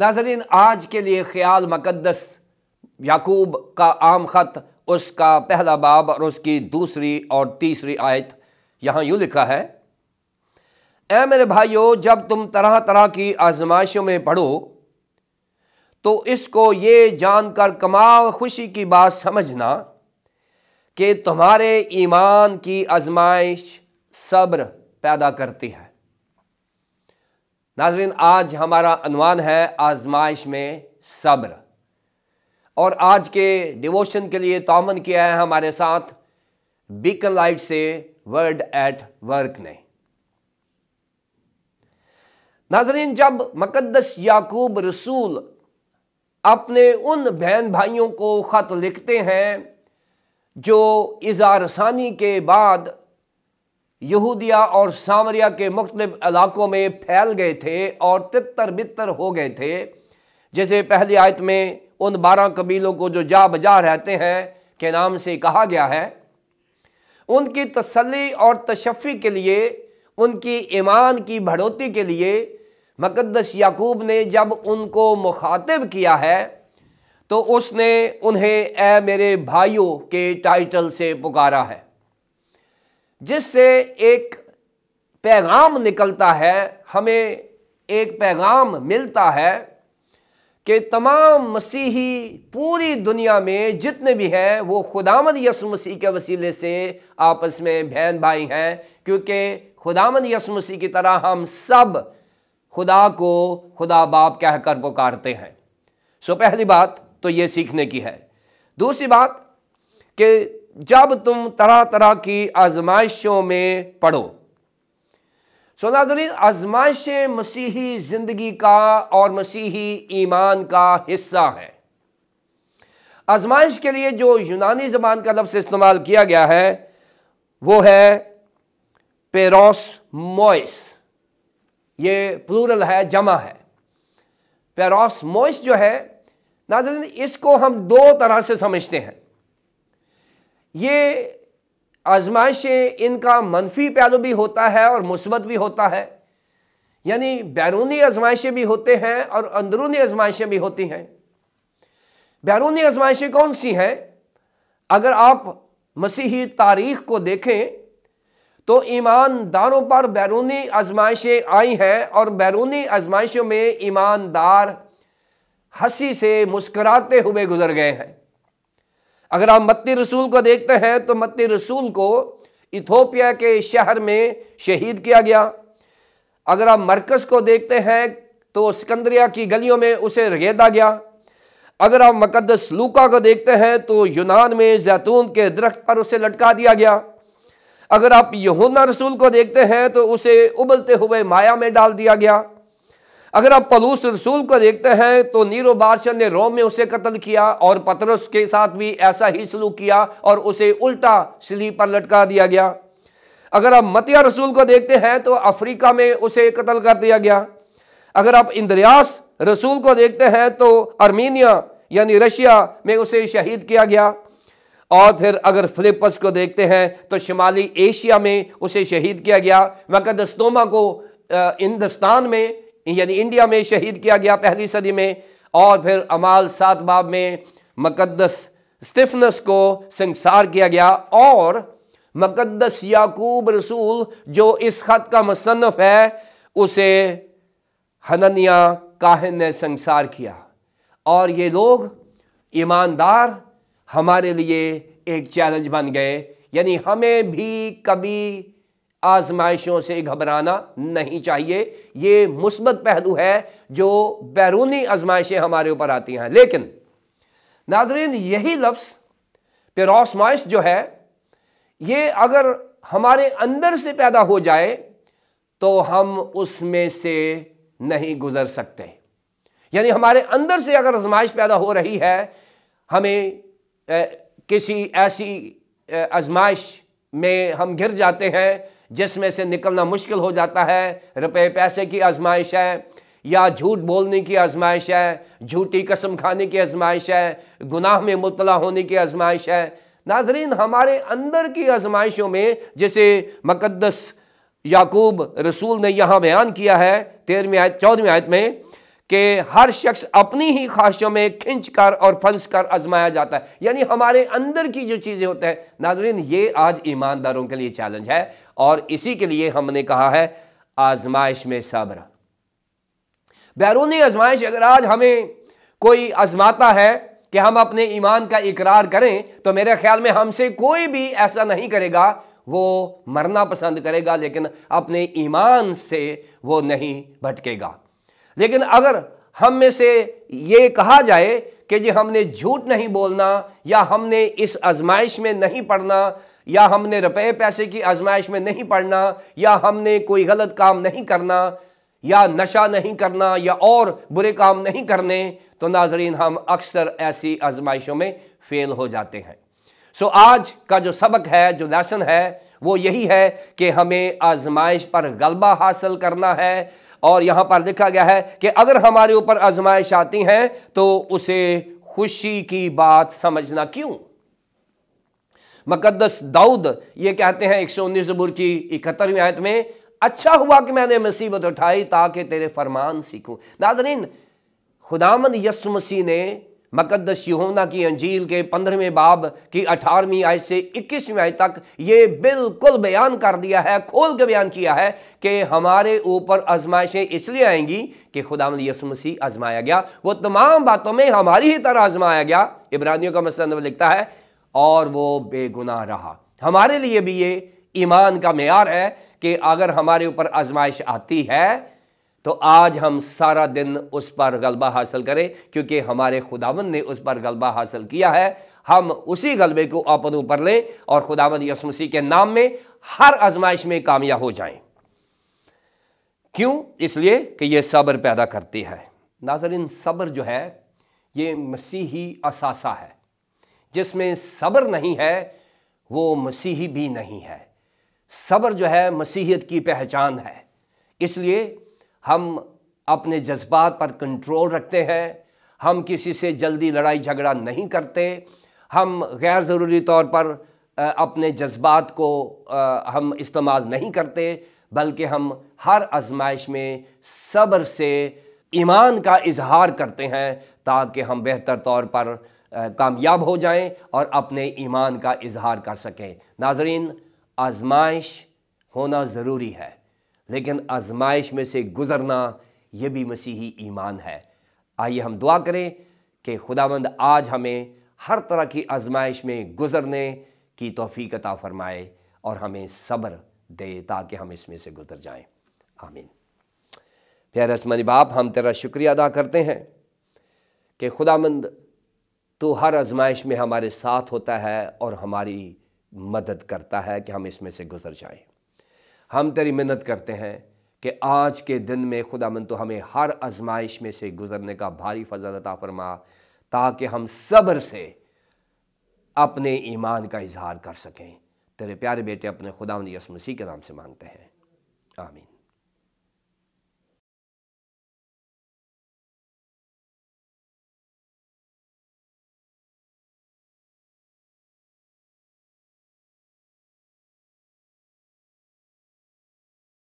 नाजरीन आज के लिए ख्याल मुकदस याकूब का आम ख़त उसका पहला बाब और उसकी दूसरी और तीसरी आयत यहाँ यूँ लिखा है ए मेरे भाइयों जब तुम तरह तरह की आजमाइशों में पढ़ो तो इसको ये जानकर कमाल खुशी की बात समझना कि तुम्हारे ईमान की आजमाइश सब्र पैदा करती है नाजरीन आज हमारा अनवान है आजमाइश में सब्र और आज के डिवोशन के लिए तोमन किया है हमारे साथ बीकन लाइट से वर्ड एट वर्क ने नाजरीन जब मकदस याकूब रसूल अपने उन बहन भाइयों को ख़त लिखते हैं जो इजारसानी के बाद यहूदिया और सामरिया के मुख्तलिफ इलाकों में फैल गए थे और तितर बितर हो गए थे जैसे पहली आयत में उन बारह कबीलों को जो जा बजा रहते हैं के नाम से कहा गया है उनकी तसली और तशफ़ी के लिए उनकी ईमान की बढ़ोती के लिए मकदस याकूब ने जब उनको मुखातिब किया है तो उसने उन्हें ए मेरे भाइयों के टाइटल से पुकारा है जिससे एक पैगाम निकलता है हमें एक पैगाम मिलता है कि तमाम मसीही पूरी दुनिया में जितने भी हैं वो खुदामद यसु मसीह के वसीले से आपस में बहन भाई हैं क्योंकि खुदामद यसु मसीह की तरह हम सब खुदा को खुदा बाप कहकर पुकारते हैं सो पहली बात तो ये सीखने की है दूसरी बात कि जब तुम तरह तरह की आजमाइशों में पढ़ो सो नाजरीन मसीही ज़िंदगी का और मसीही ईमान का हिस्सा है आजमाइश के लिए जो यूनानी ज़बान का लफ्ज़ इस्तेमाल किया गया है वो है पेरोस मोइस ये प्लूरल है जमा है पेरोस मोइस जो है नाजरीन इसको हम दो तरह से समझते हैं ये आजमाइशें इनका मनफी पहलू भी होता है और मुस्बत भी होता है यानी बैरूनी आजमाइशें भी होते हैं और अंदरूनी आजमाइशें भी होती हैं बैरूनी आजमाइशें कौन सी हैं अगर आप मसीही तारीख को देखें तो ईमानदारों पर बैरूनी आजमाइशें आई हैं और बैरूनी आजमाइशों में ईमानदार हंसी से मुस्कराते हुए गुजर गए हैं अगर आप मत्ती रसूल को देखते हैं तो मत्ती रसूल को इथोपिया के शहर में शहीद किया गया अगर आप मरकज़ को देखते हैं तो सिकंदरिया की गलियों में उसे रगेदा गया अगर आप मकदस लूका को देखते हैं तो यूनान में जैतून के दरख्त पर उसे लटका दिया गया अगर आप यहूना रसूल को देखते हैं तो उसे उबलते हुए माया में डाल दिया गया अगर आप पलूस रसूल को देखते हैं तो नीरो बादशाह ने रोम में उसे कत्ल किया और पतरस के साथ भी ऐसा ही सलूक किया और उसे उल्टा सिली पर लटका दिया गया अगर आप मतिया रसूल को देखते हैं तो अफ्रीका में उसे कत्ल कर दिया गया अगर आप इंद्रयास रसूल को देखते हैं तो अर्मीनिया यानी रशिया में उसे शहीद किया गया और फिर अगर फिलिपस को देखते हैं तो शिमाली एशिया में उसे शहीद किया गया मकदस्तोमा को हिंदुस्तान में यानी इंडिया में शहीद किया गया पहली सदी में और फिर अमाल सात बाब में मकदस स्टिफनस को संसार किया गया और मकदस याकूब रसूल जो इस खत का मुसनफ है उसे हननिया काहिन ने संसार किया और ये लोग ईमानदार हमारे लिए एक चैलेंज बन गए यानी हमें भी कभी आजमाइशों से घबराना नहीं चाहिए ये मुस्बत पहलू है जो बैरूनी आजमाइशें हमारे ऊपर आती हैं लेकिन नादरीन यही लफ्स पेरोसमाइश जो है ये अगर हमारे अंदर से पैदा हो जाए तो हम उसमें से नहीं गुजर सकते यानी हमारे अंदर से अगर आजमाइश पैदा हो रही है हमें ए, किसी ऐसी आजमाइश में हम गिर जाते हैं जिसमें से निकलना मुश्किल हो जाता है रुपये पैसे की आजमाइश है या झूठ बोलने की आजमाइश है झूठी कसम खाने की आजमाइश है गुनाह में मुबला होने की आजमाइश है नाजरीन हमारे अंदर की आजमाइशों में जैसे मकदस याकूब रसूल ने यहाँ बयान किया है तेरहवीं आयत चौदहवीं आयत में कि हर शख्स अपनी ही ख्वाहिशों में खिंच कर और फंस कर आजमाया जाता है यानी हमारे अंदर की जो चीज़ें होते हैं नाजरीन ये आज ईमानदारों के लिए चैलेंज है और इसी के लिए हमने कहा है आजमाइश में सब्र बैरूनी आजमाइश अगर आज हमें कोई आजमाता है कि हम अपने ईमान का इकरार करें तो मेरे ख्याल में हमसे कोई भी ऐसा नहीं करेगा वो मरना पसंद करेगा लेकिन अपने ईमान से वो नहीं भटकेगा लेकिन अगर हम में से ये कहा जाए कि जी हमने झूठ नहीं बोलना या हमने इस आजमाइश में नहीं पढ़ना या हमने रुपए पैसे की आजमाइश में नहीं पढ़ना या हमने कोई गलत काम नहीं करना या नशा नहीं करना या और बुरे काम नहीं करने तो नाजरीन हम अक्सर ऐसी आजमाइशों में फेल हो जाते हैं सो आज का जो सबक है जो लेसन है वो यही है कि हमें आजमाइश पर गलबा हासिल करना है और यहाँ पर देखा गया है कि अगर हमारे ऊपर आजमाइश आती हैं तो उसे खुशी की बात समझना क्यों मकदस दाऊद ये कहते हैं एक सौ उन्नीस जबूर की इकहत्तरवीं आयत में अच्छा हुआ कि मैंने मुसीबत उठाई ताकि तेरे फरमान सीखूं नाजरीन खुदामंद यसु मसीह ने मकदस योना की अंजील के पंद्रहवें बाब की अठारहवीं आय से इक्कीसवीं आय तक ये बिल्कुल बयान कर दिया है खोल के बयान किया है कि हमारे ऊपर आजमाइशें इसलिए आएंगी कि खुदाम यसु मसीह आजमाया गया वो तमाम बातों में हमारी ही तरह आजमाया गया इब्रानियों का मसला लिखता है और वो बेगुनाह रहा हमारे लिए भी ये ईमान का मैार है कि अगर हमारे ऊपर आजमाइश आती है तो आज हम सारा दिन उस पर गलबा हासिल करें क्योंकि हमारे खुदावन ने उस पर गलबा हासिल किया है हम उसी गलबे को अपन ऊपर लें और खुदावन यसमसी के नाम में हर आजमाइश में कामयाब हो जाएं क्यों इसलिए कि यह सब्र पैदा करती है नाजरीन सब्र जो है ये मसीही असासा है जिसमें सब्र नहीं है वो मसीही भी नहीं है सब्र जो है मसीहत की पहचान है इसलिए हम अपने जज्बात पर कंट्रोल रखते हैं हम किसी से जल्दी लड़ाई झगड़ा नहीं करते हम गैर ज़रूरी तौर पर अपने जज्बात को हम इस्तेमाल नहीं करते बल्कि हम हर आजमाइश में सब्र से ईमान का इजहार करते हैं ताकि हम बेहतर तौर पर कामयाब हो जाएं और अपने ईमान का इजहार कर सकें नाजरीन आजमाइश होना ज़रूरी है लेकिन आजमाइश में से गुज़रना यह भी मसीही ईमान है आइए हम दुआ करें कि खुदाबंद आज हमें हर तरह की आजमाइश में गुज़रने की तोफ़ी फ़रमाए और हमें सब्र दे ताकि हम इसमें से गुजर जाएं। आमीन प्यारे आसमानी बाप हम तेरा शुक्रिया अदा करते हैं कि खुदामंद तो हर आजमाइश में हमारे साथ होता है और हमारी मदद करता है कि हम इसमें से गुजर जाएं। हम तेरी मिन्नत करते हैं कि आज के दिन में खुदा मन तो हमें हर आजमाइश में से गुजरने का भारी फजल अता फरमा ताकि हम सब्र से अपने ईमान का इजहार कर सकें तेरे प्यारे बेटे अपने खुदा मसीह के नाम से मांगते हैं आमीन